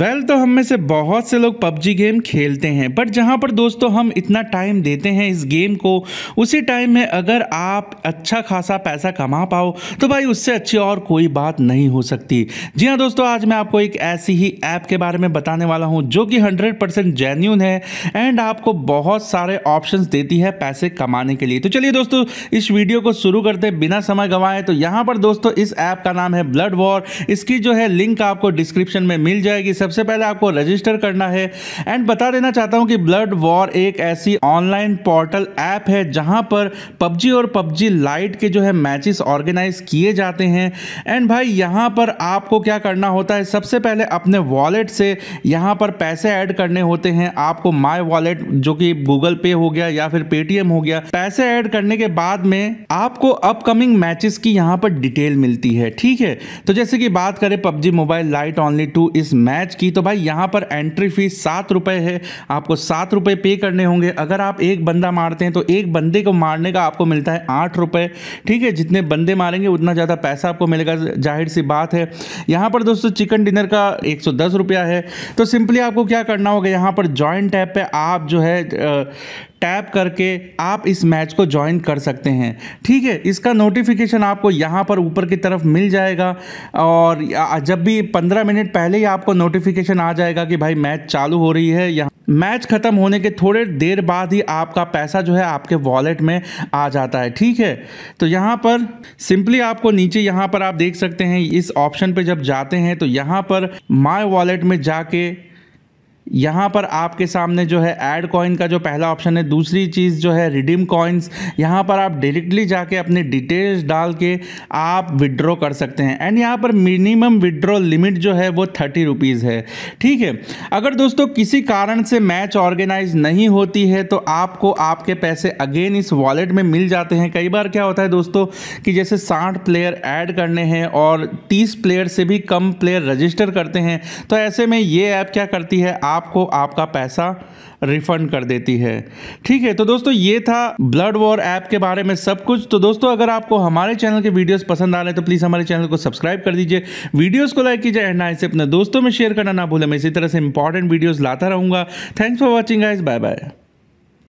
well well, तो हम में से बहुत से लोग पबजी गेम खेलते हैं बट जहाँ पर दोस्तों हम इतना टाइम देते हैं इस गेम को उसी टाइम में अगर आप अच्छा खासा पैसा कमा पाओ तो भाई उससे अच्छी और कोई बात नहीं हो सकती जी हाँ दोस्तों आज मैं आपको एक ऐसी ही ऐप के बारे में बताने वाला हूँ जो कि हंड्रेड परसेंट जेन्यून है एंड आपको बहुत सारे ऑप्शन देती है पैसे कमाने के लिए तो चलिए दोस्तों इस वीडियो को शुरू करते बिना समय गंवाएं तो यहाँ पर दोस्तों इस ऐप का नाम है ब्लड वॉर इसकी जो है लिंक आपको डिस्क्रिप्शन में मिल जाएगी सबसे पहले आपको रजिस्टर करना है एंड बता देना चाहता हूँ कि ब्लड वॉर एक ऐसी ऑनलाइन पोर्टल ऐप है जहाँ पर पबजी और पबजी लाइट के जो है मैचेस ऑर्गेनाइज किए जाते हैं एंड भाई यहाँ पर आपको क्या करना होता है सबसे पहले अपने वॉलेट से यहाँ पर पैसे ऐड करने होते हैं आपको माई वॉलेट जो कि गूगल पे हो गया या फिर पेटीएम हो गया पैसे ऐड करने के बाद में आपको अपकमिंग मैचेस की यहाँ पर डिटेल मिलती है ठीक है तो जैसे कि बात करें PUBG mobile lite only two इस मैच मैच की तो भाई यहाँ पर एंट्री फीस सात रुपये है आपको सात रुपये पे करने होंगे अगर आप एक बंदा मारते हैं तो एक बंदे को मारने का आपको मिलता है आठ रुपये ठीक है जितने बंदे मारेंगे उतना ज़्यादा पैसा आपको मिलेगा जाहिर सी बात है यहाँ पर दोस्तों चिकन डिनर का एक रुपया है तो सिंपली आपको क्या करना होगा यहाँ पर जॉइंट ऐप पर आप जो है टैप करके आप इस मैच को ज्वाइन कर सकते हैं ठीक है इसका नोटिफिकेशन आपको यहाँ पर ऊपर की तरफ मिल जाएगा और जब भी पंद्रह मिनट पहले ही आपको नोटिफिकेशन आ जाएगा कि भाई मैच चालू हो रही है यहाँ मैच ख़त्म होने के थोड़े देर बाद ही आपका पैसा जो है आपके वॉलेट में आ जाता है ठीक है तो यहाँ पर सिंपली आपको नीचे यहाँ पर आप देख सकते हैं इस ऑप्शन पे जब जाते हैं तो यहाँ पर माय वॉलेट में जाके यहाँ पर आपके सामने जो है ऐड कॉइन का जो पहला ऑप्शन है दूसरी चीज़ जो है रिडीम कॉइन्स यहाँ पर आप डायरेक्टली जाके अपने डिटेल्स डाल के आप विड्रॉ कर सकते हैं एंड यहाँ पर मिनिमम विड्रॉ लिमिट जो है वो थर्टी रुपीज़ है ठीक है अगर दोस्तों किसी कारण से मैच ऑर्गेनाइज नहीं होती है तो आपको आपके पैसे अगेन इस वॉलेट में मिल जाते हैं कई बार क्या होता है दोस्तों कि जैसे साठ प्लेयर ऐड करने हैं और तीस प्लेयर से भी कम प्लेयर रजिस्टर करते हैं तो ऐसे में ये ऐप क्या करती है आप आपको आपका पैसा रिफंड कर देती है ठीक है तो दोस्तों ये था ब्लड वॉर ऐप के बारे में सब कुछ तो दोस्तों अगर आपको हमारे चैनल के वीडियोस पसंद आ रहे हैं तो प्लीज़ हमारे चैनल को सब्सक्राइब कर दीजिए वीडियोस को लाइक कीजिए एंड इसे अपने दोस्तों में शेयर करना ना भूलें मैं इसी तरह से इंपॉर्टेंट वीडियोज़ लाता रहूँगा thanks for watching guys bye bye